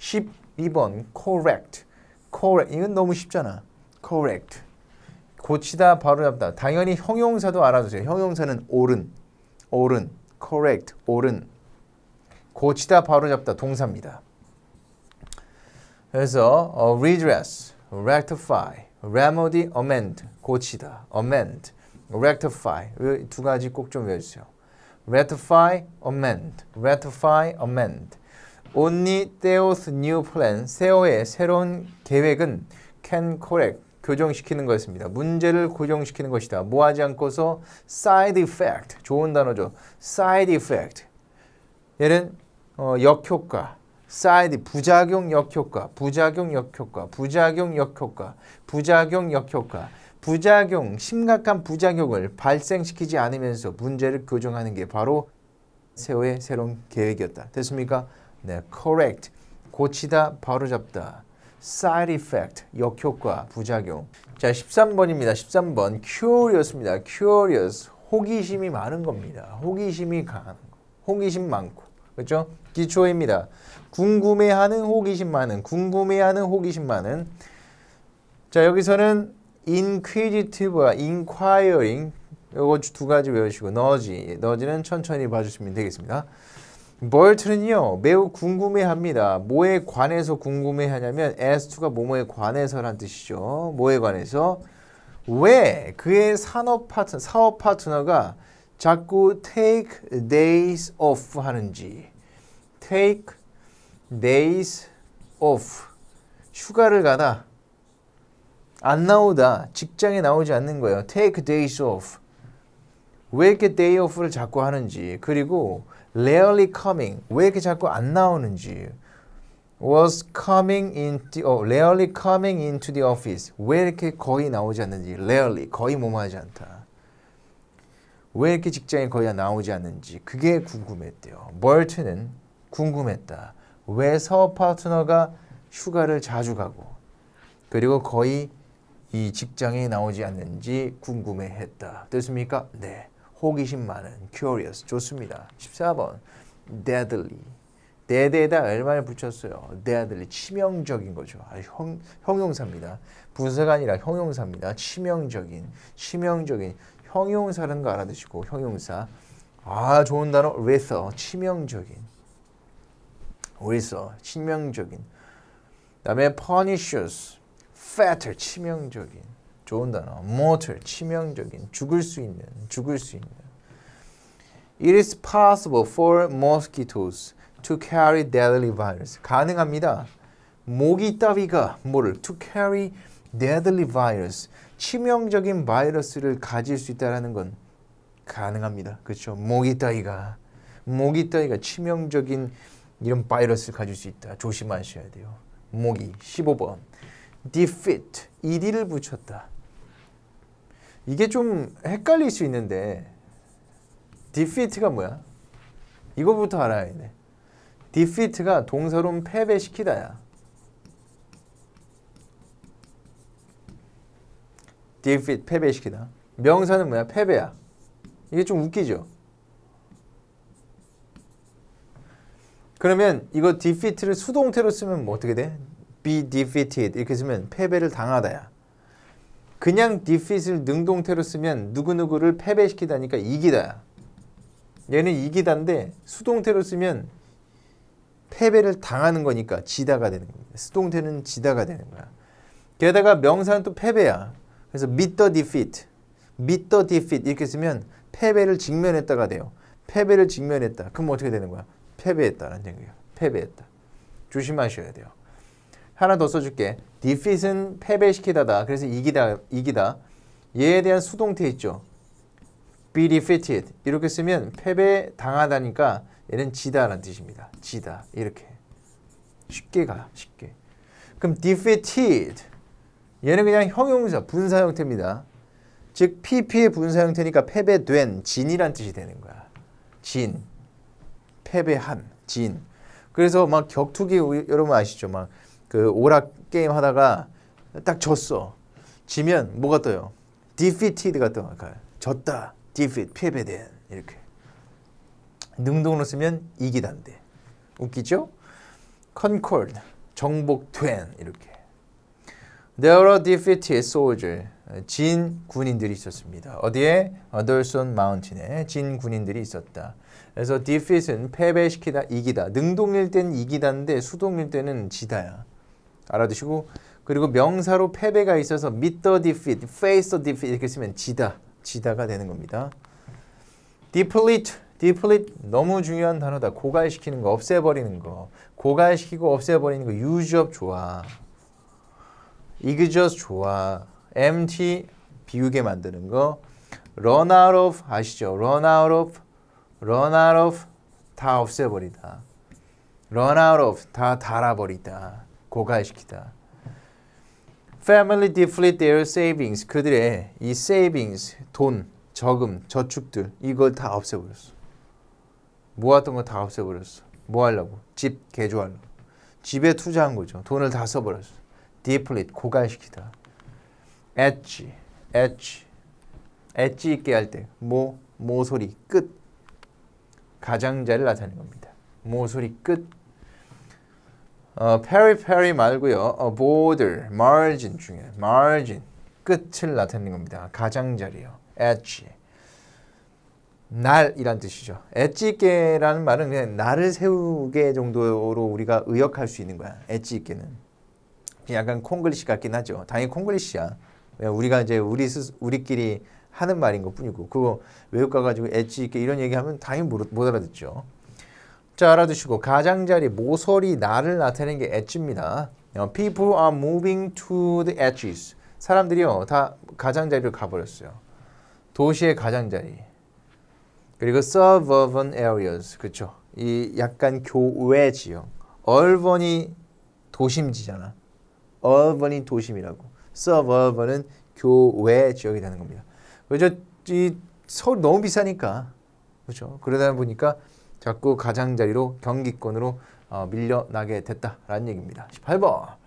12번 correct. correct. 이건 너무 쉽잖아. correct. 고치다 바로 잡다. 당연히 형용사도 알아두세요. 형용사는 옳은. 옳은. correct. 옳은. 고치다 바로 잡다 동사입니다. 그래서 어, redress, rectify, remedy, amend, 고치다, amend, rectify 두 가지 꼭 좀 외워주세요. rectify, amend, rectify, amend Only Theo's new plan, 세어의 새로운 계획은 can correct, 교정시키는 것입니다. 문제를 고정시키는 것이다. 뭐하지 않고서 side effect, 좋은 단어죠. side effect. 얘는 어, 역효과, 사이드 부작용 역효과, 부작용 역효과, 부작용 역효과, 부작용 역효과, 부작용 심각한 부작용을 발생시키지 않으면서 문제를 교정하는 게 바로 세호의 새로운 계획이었다. 됐습니까? 네, correct 고치다 바로잡다 side effect 역효과 부작용 자 13번입니다 13번 curious입니다 curious 호기심이 많은 겁니다 호기심이 강한 호기심 많고 그렇죠 기초입니다 궁금해하는 호기심 많은 궁금해하는 호기심 많은 자 여기서는 inquisitive와 inquiring 요거 두 가지 외우시고 너지 너지는 천천히 봐주시면 되겠습니다 멀트는요 매우 궁금해합니다. 뭐에 관해서 궁금해하냐면 as to가 뭐뭐에 관해서란 뜻이죠. 뭐에 관해서 왜 그의 산업 파트 사업 파트너가 자꾸 take days off 하는지 take days off 휴가를 가다 안 나오다 직장에 나오지 않는 거예요. take days off 왜 이렇게 day off를 자꾸 하는지 그리고 rarely coming 왜 이렇게 자꾸 안 나오는지 was coming into 어, rarely coming into the office 왜 이렇게 거의 나오지 않는지 rarely 거의 뭐뭐하지 않다 왜 이렇게 직장에 거의 나오지 않는지 그게 궁금했대요. 멀튼는 궁금했다. 왜 사업 파트너가 휴가를 자주 가고 그리고 거의 이 직장에 나오지 않는지 궁금해했다. 됐습니까? 네. 호기심 많은, curious 좋습니다. 14번 deadly 대대에다 얼마를 붙였어요? 대아들리 치명적인 거죠. 아, 형, 형용사입니다. 분사가 아니라 형용사입니다. 치명적인, 치명적인 형용사라는 거 알아두시고 형용사. 아 좋은 단어 레서 치명적인. 레서 치명적인. 그다음에 punishers fatter 치명적인. 좋은 단어. mortal 치명적인 죽을 수 있는 죽을 수 있는. It is possible for mosquitoes to carry deadly virus. 가능합니다. 모기 따위가 뭐를 to carry deadly virus 치명적인 바이러스를 가질 수 있다라는 건 가능합니다. 그렇죠? 모기 따위가 모기 따위가 치명적인 이런 바이러스를 가질 수 있다. 조심하셔야 돼요. 모기 15번 defeat ed를 붙였다. 이게 좀 헷갈릴 수 있는데 defeat가 뭐야? 이거부터 알아야 돼. defeat가 동사론 패배시키다야. defeat 패배시키다. 명사는 뭐야? 패배야. 이게 좀 웃기죠? 그러면 이거 defeat를 수동태로 쓰면 뭐 어떻게 돼? be defeated 이렇게 쓰면 패배를 당하다야. 그냥 디핏을 능동태로 쓰면 누구누구를 패배시키다니까 이기다. 얘는 이기다인데 수동태로 쓰면 패배를 당하는 거니까 지다가 되는 겁니다. 수동태는 지다가 되는 거야. 게다가 명사는 또 패배야. 그래서 meet the defeat, meet the defeat 이렇게 쓰면 패배를 직면했다가 돼요. 패배를 직면했다. 그럼 어떻게 되는 거야? 패배했다라는 얘기예요. 패배했다. 조심하셔야 돼요. 하나 더 써줄게. defeat은 패배시키다다. 그래서 이기다, 이기다. 얘에 대한 수동태 있죠. be defeated 이렇게 쓰면 패배당하다니까 얘는 지다라는 뜻입니다. 지다 이렇게 쉽게 가 쉽게 그럼 defeated 얘는 그냥 형용사 분사 형태입니다. 즉 pp의 분사 형태니까 패배된 진이란 뜻이 되는 거야. 진 패배한 진 그래서 막 격투기 여러분 아시죠 막그 오락 게임 하다가 딱 졌어. 지면 뭐가 떠요? defeated가 떠요. 그러니까 졌다. defeat, 패배된. 이렇게. 능동으로 쓰면 이기단데. 웃기죠? concord, 정복된. 이렇게. There w r e defeated soldiers. 진 군인들이 있었습니다. 어디에? 어덜손 마운틴에 진 군인들이 있었다. 그래서 defeat은 패배시키다, 이기다. 능동일 때는 이기다인데 수동일 때는 지다야. 알아두시고 그리고 명사로 패배가 있어서 meet the defeat, face the defeat 이렇게 쓰면 지다, 지다가 되는 겁니다. deplete, deplete 너무 중요한 단어다. 고갈시키는 거, 없애버리는 거. 고갈시키고 없애버리는 거 use up 좋아. exhaust 좋아. empty 비우게 만드는 거. run out of 아시죠? run out of, run out of 다 없애버리다. run out of 다 달아버리다. 고갈시키다. Family deflate their savings. 그들의 이 savings, 돈, 저금, 저축들 이걸 다 없애버렸어. 모았던 거 다 없애버렸어. 뭐 하려고? 집 개조하려고. 집에 투자한 거죠. 돈을 다 써버렸어. deflate, 고갈시키다. 엣지, 엣지, 엣지 있게 할 때 모, 모소리, 끝. 가장자를 나타낸 겁니다. 모소리 끝 어, 페리 페리 말고요. 어, border, margin 중에 margin 끝을 나타내는 겁니다. 가장자리요. edge. 날이란 뜻이죠. 엣지 있게라는 말은 그냥 나를 세우게 정도로 우리가 의역할 수 있는 거야. 엣지 있게는. 약간 콩글리시 같긴 하죠. 당연히 콩글리시야. 우리가 이제 우리 스, 우리끼리 하는 말인 것 뿐이고 그거 외국 가가지고 엣지 있게 이런 얘기하면 당연히 못, 못 알아듣죠. 자 알아두시고 가장자리 모서리 나를 나타내는 게 엣지입니다. 어, people are moving to the edges. 사람들이요 다 가장자리로 가버렸어요. 도시의 가장자리. 그리고 suburban areas 그렇이 약간 교외 지역. 얼번이 도심지잖아. 얼번이 도심이라고. suburban은 교외 지역이 되는 겁니다. 그죠? 이 서울 너무 비싸니까 그죠 그러다 보니까 자꾸 가장자리로 경기권으로 어, 밀려나게 됐다라는 얘기입니다. 18번